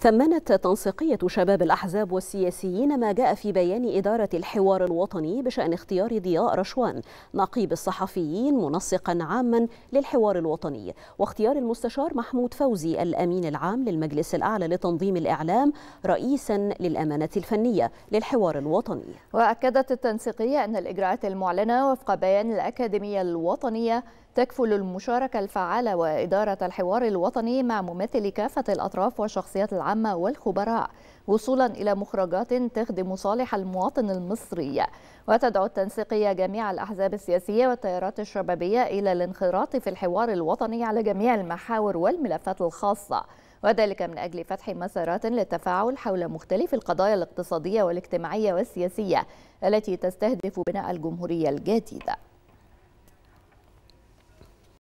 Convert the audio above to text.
ثمنت تنسيقية شباب الأحزاب والسياسيين ما جاء في بيان إدارة الحوار الوطني بشأن اختيار ضياء رشوان نقيب الصحفيين منسقا عاما للحوار الوطني واختيار المستشار محمود فوزي الأمين العام للمجلس الأعلى لتنظيم الإعلام رئيسا للأمانة الفنية للحوار الوطني وأكدت التنسيقية أن الإجراءات المعلنة وفق بيان الأكاديمية الوطنية تكفل المشاركة الفعالة وإدارة الحوار الوطني مع ممثلي كافة الأطراف والشخصيات العامة العامة والخبراء وصولا إلى مخرجات تخدم صالح المواطن المصري وتدعو التنسيقية جميع الأحزاب السياسية والتيارات الشبابية إلى الانخراط في الحوار الوطني على جميع المحاور والملفات الخاصة وذلك من أجل فتح مسارات للتفاعل حول مختلف القضايا الاقتصادية والاجتماعية والسياسية التي تستهدف بناء الجمهورية الجديدة